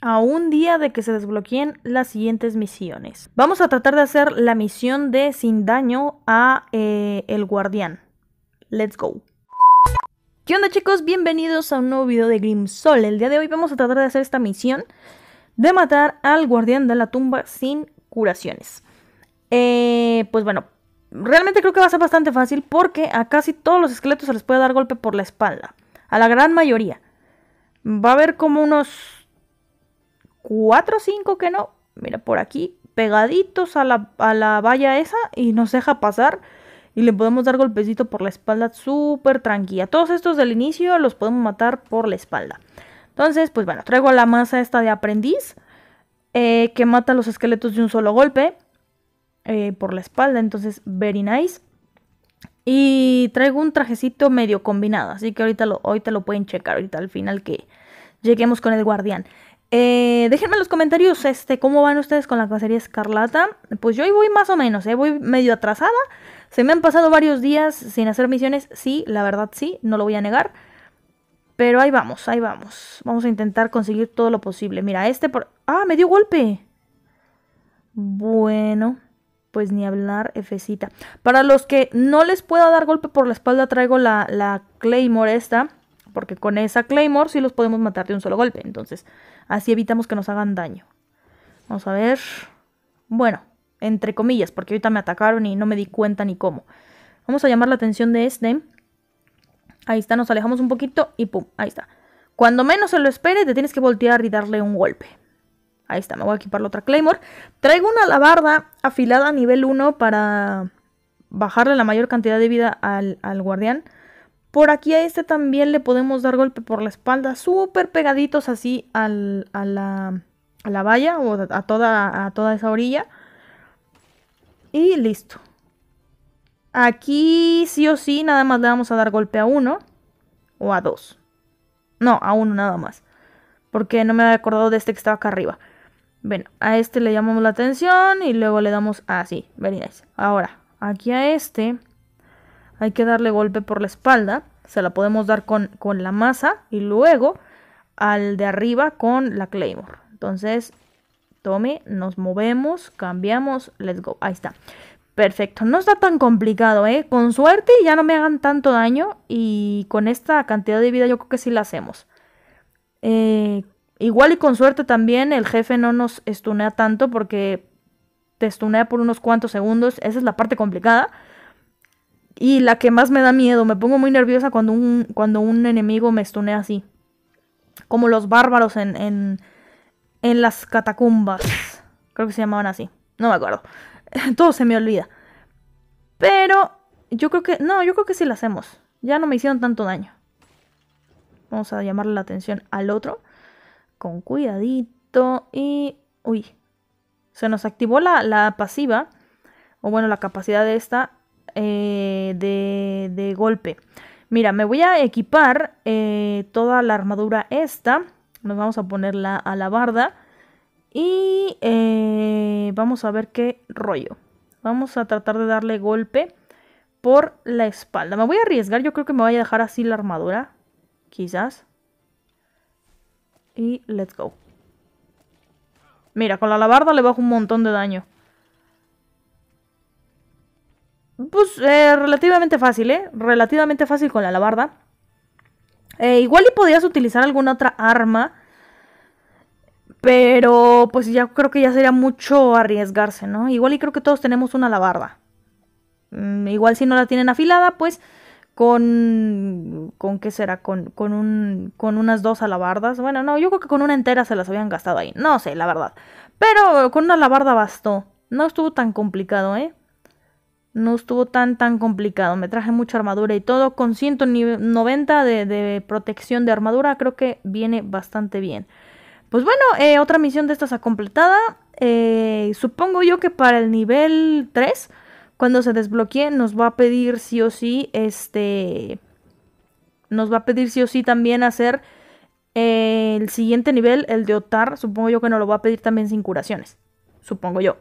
a un día de que se desbloqueen las siguientes misiones. Vamos a tratar de hacer la misión de sin daño a eh, el guardián. Let's go. ¿Qué onda chicos? Bienvenidos a un nuevo video de Grim Sol. El día de hoy vamos a tratar de hacer esta misión de matar al guardián de la tumba sin curaciones. Eh, pues bueno, realmente creo que va a ser bastante fácil porque a casi todos los esqueletos se les puede dar golpe por la espalda. A la gran mayoría. Va a haber como unos 4 o cinco que no, mira, por aquí, pegaditos a la, a la valla esa y nos deja pasar. Y le podemos dar golpecito por la espalda súper tranquila. Todos estos del inicio los podemos matar por la espalda. Entonces, pues bueno, traigo la masa esta de aprendiz. Eh, que mata los esqueletos de un solo golpe. Eh, por la espalda. Entonces, very nice. Y traigo un trajecito medio combinado. Así que ahorita lo, ahorita lo pueden checar. Ahorita al final que lleguemos con el guardián. Eh, déjenme en los comentarios este, cómo van ustedes con la cacería escarlata. Pues yo ahí voy más o menos, eh, voy medio atrasada. Se me han pasado varios días sin hacer misiones. Sí, la verdad sí, no lo voy a negar. Pero ahí vamos, ahí vamos. Vamos a intentar conseguir todo lo posible. Mira, este por... ¡Ah, me dio golpe! Bueno, pues ni hablar, efecita Para los que no les pueda dar golpe por la espalda, traigo la, la Claymore esta. Porque con esa Claymore sí los podemos matar de un solo golpe. Entonces, Así evitamos que nos hagan daño. Vamos a ver. Bueno, entre comillas, porque ahorita me atacaron y no me di cuenta ni cómo. Vamos a llamar la atención de este. Ahí está, nos alejamos un poquito y pum, ahí está. Cuando menos se lo espere, te tienes que voltear y darle un golpe. Ahí está, me voy a equipar la otra Claymore. Traigo una alabarda afilada a nivel 1 para bajarle la mayor cantidad de vida al guardián. Por aquí a este también le podemos dar golpe por la espalda, súper pegaditos así a, la, valla o a toda, a toda esa orilla. Y listo. Aquí sí o sí nada más le vamos a dar golpe a uno o a dos. No, a uno nada más. Porque no me había acordado de este que estaba acá arriba. Bueno, a este le llamamos la atención y luego le damos así. Ahora, aquí a este hay que darle golpe por la espalda, se la podemos dar con, la masa y luego al de arriba con la claymore. Entonces, tome, nos movemos, cambiamos, let's go, ahí está. Perfecto, no está tan complicado, ¿eh? Con suerte ya no me hagan tanto daño y con esta cantidad de vida yo creo que sí la hacemos. Eh, igual y con suerte también el jefe no nos estunea tanto porque te estunea por unos cuantos segundos, esa es la parte complicada y la que más me da miedo. Me pongo muy nerviosa cuando un, cuando un enemigo me estunea así. Como los bárbaros en, en, en las catacumbas. Creo que se llamaban así. No me acuerdo. Todo se me olvida. Pero yo creo que... No, yo creo que sí la hacemos. Ya no me hicieron tanto daño. Vamos a llamarle la atención al otro. Con cuidadito. Y... Uy. Se nos activó la, la pasiva. O bueno, la capacidad de esta eh, de, golpe. Mira, me voy a equipar eh, toda la armadura esta. Nos vamos a ponerla a la barda. Y eh, vamos a ver qué rollo. Vamos a tratar de darle golpe por la espalda. Me voy a arriesgar. Yo creo que me voy a dejar así la armadura. Quizás. Y let's go. Mira, con la alabarda le bajo un montón de daño. Pues eh, relativamente fácil, ¿eh? Relativamente fácil con la alabarda. Eh, igual y podías utilizar alguna otra arma. Pero pues ya creo que ya sería mucho arriesgarse, ¿no? Igual y creo que todos tenemos una alabarda. Mm, igual si no la tienen afilada, pues con... ¿Con qué será? Con, con, un, con unas dos alabardas. Bueno, no, yo creo que con una entera se las habían gastado ahí. No sé, la verdad. Pero con una alabarda bastó. No estuvo tan complicado, ¿eh? no estuvo tan tan complicado. Me traje mucha armadura y todo. Con 190 de, de protección de armadura creo que viene bastante bien. Pues bueno, eh, otra misión de estas ha completada. Eh, supongo yo que para el nivel 3, cuando se desbloquee, nos va a pedir sí o sí, este... Nos va a pedir sí o sí también hacer eh, el siguiente nivel, el de Otar. Supongo yo que nos lo va a pedir también sin curaciones. Supongo yo.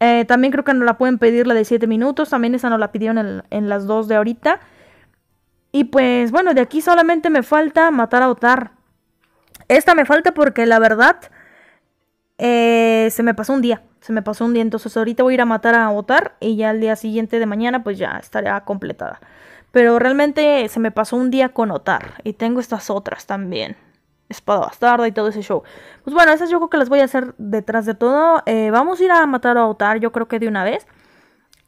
Eh, también creo que no la pueden pedir la de 7 minutos. También esa no la pidieron en, las 2 de ahorita. Y pues bueno, de aquí solamente me falta matar a Otar. Esta me falta porque la verdad eh, se me pasó un día. Se me pasó un día. Entonces ahorita voy a ir a matar a Otar y ya el día siguiente de mañana pues ya estará completada. Pero realmente se me pasó un día con Otar. Y tengo estas otras también espada bastarda y todo ese show. Pues bueno, esas yo creo que las voy a hacer detrás de todo. Eh, vamos a ir a matar a Otar, yo creo que de una vez.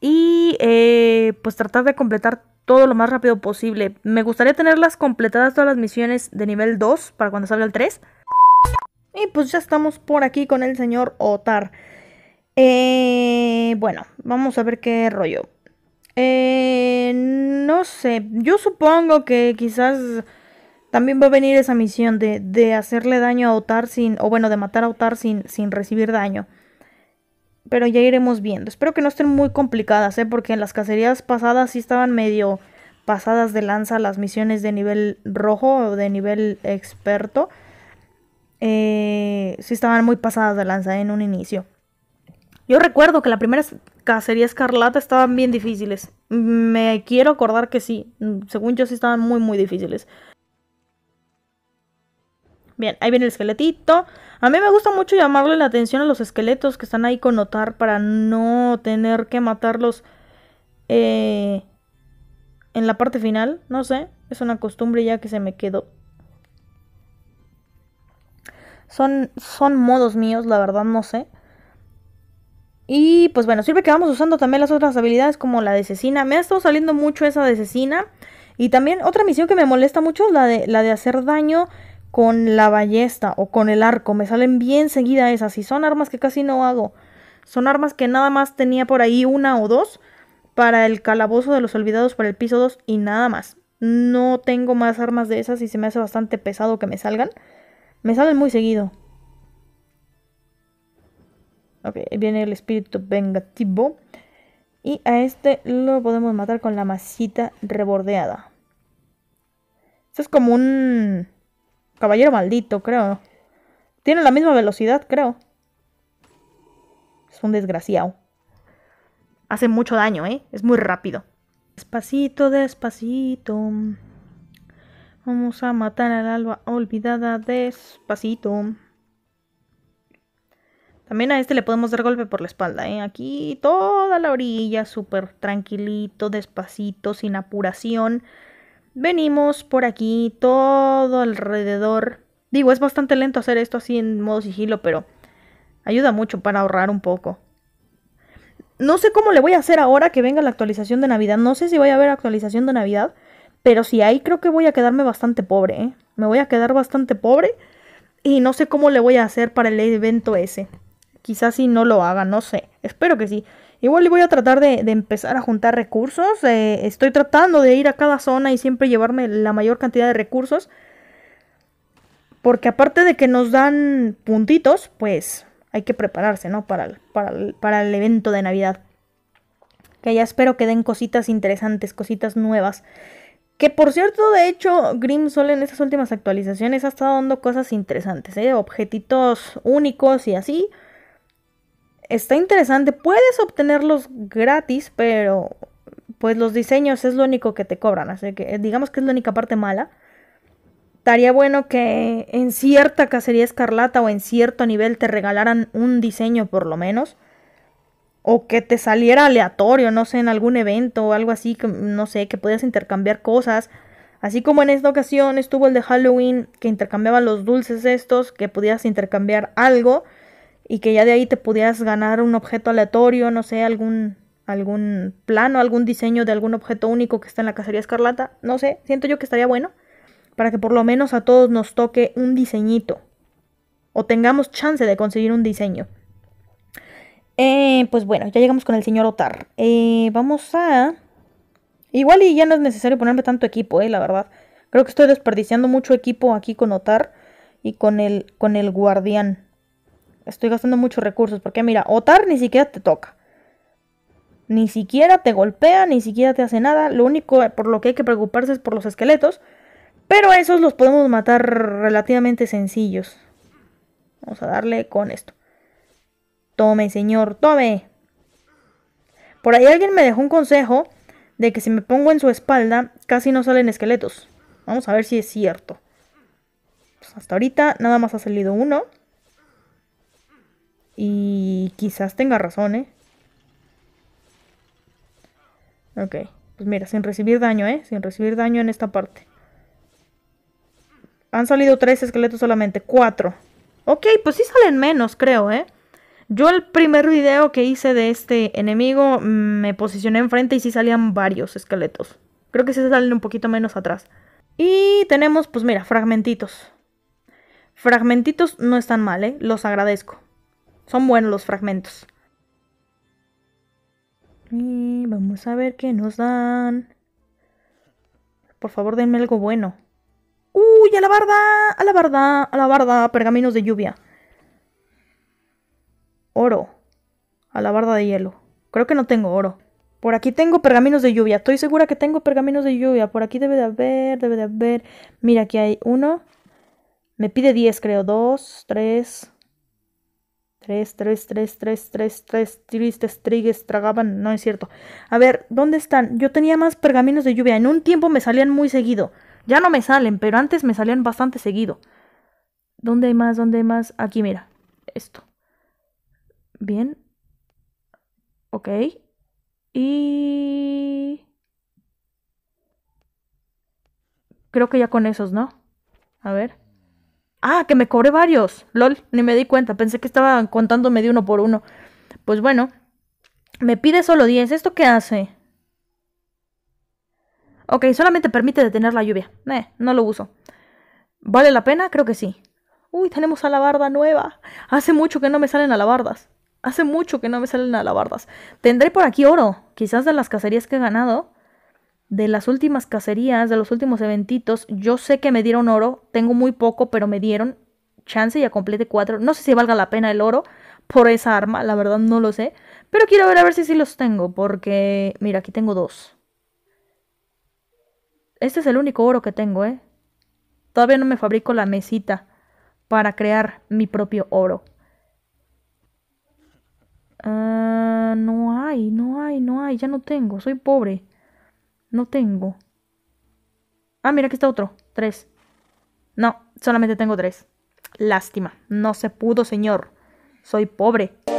Y eh, pues tratar de completar todo lo más rápido posible. Me gustaría tenerlas completadas todas las misiones de nivel 2 para cuando salga el 3. Y pues ya estamos por aquí con el señor Otar. Eh, bueno, vamos a ver qué rollo. no sé, yo supongo que quizás también va a venir esa misión de, hacerle daño a Otar sin, o bueno, de matar a Otar sin, sin recibir daño. Pero ya iremos viendo. Espero que no estén muy complicadas, ¿eh? porque en las cacerías pasadas sí estaban medio pasadas de lanza las misiones de nivel rojo o de nivel experto. Eh, sí estaban muy pasadas de lanza ¿eh? en un inicio. Yo recuerdo que las primeras cacerías escarlata estaban bien difíciles. Me quiero acordar que sí. Mm, según yo sí estaban muy, muy difíciles. Bien, ahí viene el esqueletito. A mí me gusta mucho llamarle la atención a los esqueletos que están ahí con notar para no tener que matarlos eh, en la parte final. No sé, es una costumbre ya que se me quedó. Son, son modos míos, la verdad, no sé. Y pues bueno, sirve que vamos usando también las otras habilidades como la de asesina. Me ha estado saliendo mucho esa de asesina. Y también otra misión que me molesta mucho es la de, la de hacer daño con la ballesta o con el arco. Me salen bien seguida esas. Y son armas que casi no hago. Son armas que nada más tenía por ahí una o dos para el calabozo de los olvidados para el piso 2 y nada más. No tengo más armas de esas y se me hace bastante pesado que me salgan. Me salen muy seguido. Ok, viene el espíritu vengativo. Y a este lo podemos matar con la masita rebordeada. Esto es como un Caballero maldito, creo. Tiene la misma velocidad, creo. Es un desgraciado. Hace mucho daño, ¿eh? Es muy rápido. Despacito, despacito. Vamos a matar al alba olvidada despacito. También a este le podemos dar golpe por la espalda, ¿eh? Aquí toda la orilla, súper tranquilito, despacito, sin apuración venimos por aquí todo alrededor. Digo, es bastante lento hacer esto así en modo sigilo, pero ayuda mucho para ahorrar un poco. No sé cómo le voy a hacer ahora que venga la actualización de Navidad. No sé si voy a haber actualización de Navidad. Pero si hay, creo que voy a quedarme bastante pobre. ¿eh? Me voy a quedar bastante pobre. Y no sé cómo le voy a hacer para el evento ese. Quizás si no lo haga, no sé. Espero que sí. Igual voy a tratar de, empezar a juntar recursos. Eh, estoy tratando de ir a cada zona y siempre llevarme la mayor cantidad de recursos. Porque aparte de que nos dan puntitos, pues hay que prepararse, ¿no? Para el, para evento de Navidad. Que ya espero que den cositas interesantes, cositas nuevas. Que por cierto, de hecho, Grim solo en estas últimas actualizaciones ha estado dando cosas interesantes, ¿eh? Objetitos únicos y así está interesante. Puedes obtenerlos gratis, pero pues los diseños es lo único que te cobran. Así que eh, digamos que es la única parte mala. Estaría bueno que en cierta cacería escarlata o en cierto nivel te regalaran un diseño por lo menos. O que te saliera aleatorio, no sé, en algún evento o algo así, que, no sé, que pudieras intercambiar cosas. Así como en esta ocasión estuvo el de Halloween, que intercambiaba los dulces estos, que podías intercambiar algo y que ya de ahí te pudieras ganar un objeto aleatorio, no sé, algún algún plano, algún diseño de algún objeto único que está en la cacería escarlata, no sé, siento yo que estaría bueno para que por lo menos a todos nos toque un diseñito o tengamos chance de conseguir un diseño. Eh, pues bueno, ya llegamos con el señor Otar. Eh, vamos a... Igual y ya no es necesario ponerme tanto equipo, eh, la verdad. Creo que estoy desperdiciando mucho equipo aquí con Otar y con el, con el guardián estoy gastando muchos recursos. Porque mira, Otar ni siquiera te toca. Ni siquiera te golpea, ni siquiera te hace nada. Lo único por lo que hay que preocuparse es por los esqueletos. Pero esos los podemos matar relativamente sencillos. Vamos a darle con esto. Tome, señor, tome. Por ahí alguien me dejó un consejo de que si me pongo en su espalda, casi no salen esqueletos. Vamos a ver si es cierto. Pues hasta ahorita nada más ha salido uno. Y quizás tenga razón, ¿eh? Ok, pues mira, sin recibir daño, ¿eh? Sin recibir daño en esta parte. Han salido tres esqueletos solamente, cuatro. Ok, pues sí salen menos, creo, ¿eh? Yo el primer video que hice de este enemigo mm, me posicioné enfrente y sí salían varios esqueletos. Creo que sí salen un poquito menos atrás. Y tenemos, pues mira, fragmentitos. Fragmentitos no están mal, ¿eh? Los agradezco. Son buenos los fragmentos. Y vamos a ver qué nos dan. Por favor, denme algo bueno. ¡Uy! ¡A la barda! ¡A la barda! ¡A la barda! Pergaminos de lluvia. Oro. A la barda de hielo. Creo que no tengo oro. Por aquí tengo pergaminos de lluvia. Estoy segura que tengo pergaminos de lluvia. Por aquí debe de haber, debe de haber. Mira, aquí hay uno. Me pide 10, creo. Dos, tres... Tres, tres, tres, tres, tres, tres, tristes, trigues, tragaban. No es cierto. A ver, ¿dónde están? Yo tenía más pergaminos de lluvia. En un tiempo me salían muy seguido. Ya no me salen, pero antes me salían bastante seguido. ¿Dónde hay más? ¿Dónde hay más? Aquí, mira. Esto. Bien. Ok. Y... Creo que ya con esos, ¿no? A ver. Ah, que me cobré varios. LOL, ni me di cuenta. Pensé que estaba contándome de uno por uno. Pues bueno, me pide solo 10. ¿Esto qué hace? Ok, solamente permite detener la lluvia. Eh, no lo uso. ¿Vale la pena? Creo que sí. Uy, tenemos alabarda nueva. Hace mucho que no me salen alabardas. Hace mucho que no me salen alabardas. Tendré por aquí oro, quizás de las cacerías que he ganado de las últimas cacerías, de los últimos eventitos. Yo sé que me dieron oro, tengo muy poco, pero me dieron chance y a complete cuatro. No sé si valga la pena el oro por esa arma, la verdad no lo sé. Pero quiero ver a ver si sí los tengo, porque mira, aquí tengo dos. Este es el único oro que tengo, ¿eh? Todavía no me fabrico la mesita para crear mi propio oro. Ah, no hay, no hay, no hay, ya no tengo, soy pobre. No tengo. Ah, mira, aquí está otro. Tres. No, solamente tengo tres. Lástima. No se pudo, señor. Soy pobre.